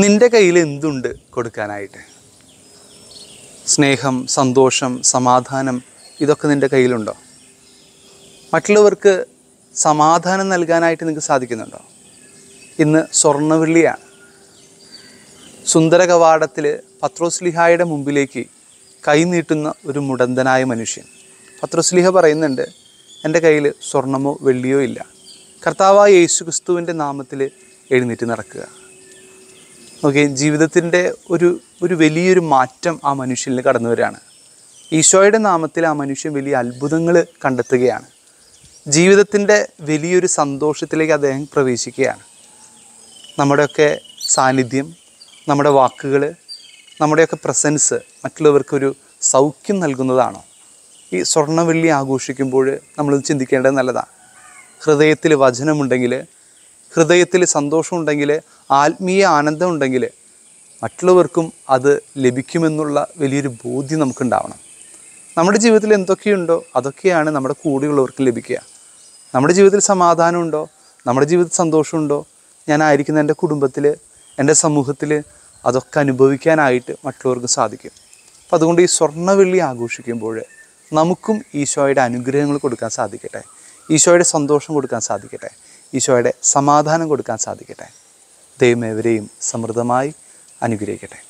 നിൻ്റെ കയ്യിൽ എന്തുണ്ട് കൊടുക്കാനായിട്ട് സ്നേഹം സന്തോഷം സമാധാനം ഇതൊക്കെ നിൻ്റെ കയ്യിലുണ്ടോ മറ്റുള്ളവർക്ക് സമാധാനം നൽകാനായിട്ട് നിങ്ങൾക്ക് സാധിക്കുന്നുണ്ടോ ഇന്ന് സ്വർണ്ണവെള്ളിയാണ് സുന്ദര കവാടത്തിൽ പത്രോസ്ലിഹായുടെ മുമ്പിലേക്ക് കൈനീട്ടുന്ന ഒരു മുടന്തനായ മനുഷ്യൻ പത്രോസ്ലിഹ പറയുന്നുണ്ട് എൻ്റെ കയ്യിൽ സ്വർണമോ വെള്ളിയോ ഇല്ല കർത്താവായ യേശു ക്രിസ്തുവിൻ്റെ നാമത്തിൽ എഴുന്നേറ്റ് നടക്കുക ഓക്കെ ജീവിതത്തിൻ്റെ ഒരു ഒരു വലിയൊരു മാറ്റം ആ മനുഷ്യനിൽ കടന്നു വരികയാണ് ഈശോയുടെ നാമത്തിൽ ആ മനുഷ്യൻ വലിയ അത്ഭുതങ്ങൾ കണ്ടെത്തുകയാണ് ജീവിതത്തിൻ്റെ വലിയൊരു സന്തോഷത്തിലേക്ക് അദ്ദേഹം പ്രവേശിക്കുകയാണ് നമ്മുടെയൊക്കെ സാന്നിധ്യം നമ്മുടെ വാക്കുകൾ നമ്മുടെയൊക്കെ പ്രസൻസ് മറ്റുള്ളവർക്കൊരു സൗഖ്യം നൽകുന്നതാണോ ഈ സ്വർണ്ണവെള്ളി ആഘോഷിക്കുമ്പോൾ നമ്മൾ ചിന്തിക്കേണ്ടത് നല്ലതാണ് ഹൃദയത്തിൽ വചനമുണ്ടെങ്കിൽ ഹൃദയത്തിൽ സന്തോഷമുണ്ടെങ്കിൽ ആത്മീയ ആനന്ദം ഉണ്ടെങ്കിൽ മറ്റുള്ളവർക്കും അത് ലഭിക്കുമെന്നുള്ള വലിയൊരു ബോധ്യം നമുക്കുണ്ടാവണം നമ്മുടെ ജീവിതത്തിൽ എന്തൊക്കെയുണ്ടോ അതൊക്കെയാണ് നമ്മുടെ കൂടെയുള്ളവർക്ക് ലഭിക്കുക നമ്മുടെ ജീവിതത്തിൽ സമാധാനമുണ്ടോ നമ്മുടെ ജീവിതത്തിൽ സന്തോഷമുണ്ടോ ഞാനായിരിക്കുന്ന എൻ്റെ കുടുംബത്തിൽ എൻ്റെ സമൂഹത്തിൽ അതൊക്കെ അനുഭവിക്കാനായിട്ട് മറ്റുള്ളവർക്ക് സാധിക്കും അപ്പം അതുകൊണ്ട് ഈ സ്വർണ്ണവെള്ളി ആഘോഷിക്കുമ്പോൾ നമുക്കും ഈശോയുടെ അനുഗ്രഹങ്ങൾ കൊടുക്കാൻ സാധിക്കട്ടെ ഈശോയുടെ സന്തോഷം കൊടുക്കാൻ സാധിക്കട്ടെ ഈശോയുടെ സമാധാനം കൊടുക്കാൻ സാധിക്കട്ടെ ദൈവം എവരെയും സമൃദ്ധമായി അനുഗ്രഹിക്കട്ടെ